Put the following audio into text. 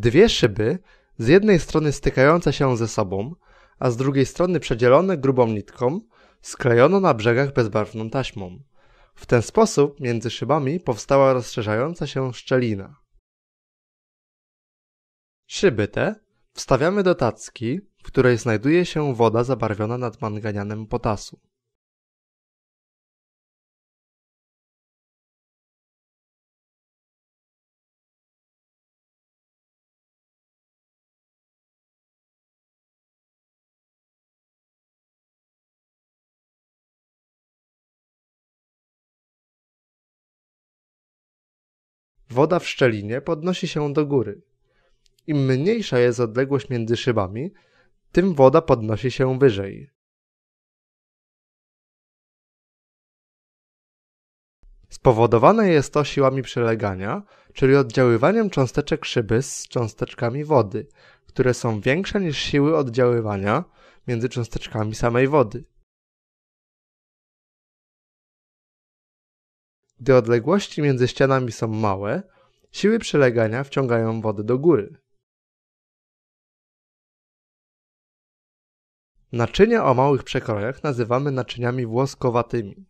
Dwie szyby, z jednej strony stykające się ze sobą, a z drugiej strony przedzielone grubą nitką, sklejono na brzegach bezbarwną taśmą. W ten sposób między szybami powstała rozszerzająca się szczelina. Szyby te wstawiamy do tacki, w której znajduje się woda zabarwiona nadmanganianem potasu. Woda w szczelinie podnosi się do góry. Im mniejsza jest odległość między szybami, tym woda podnosi się wyżej. Spowodowane jest to siłami przylegania, czyli oddziaływaniem cząsteczek szyby z cząsteczkami wody, które są większe niż siły oddziaływania między cząsteczkami samej wody. Gdy odległości między ścianami są małe, siły przylegania wciągają wodę do góry. Naczynia o małych przekrojach nazywamy naczyniami włoskowatymi.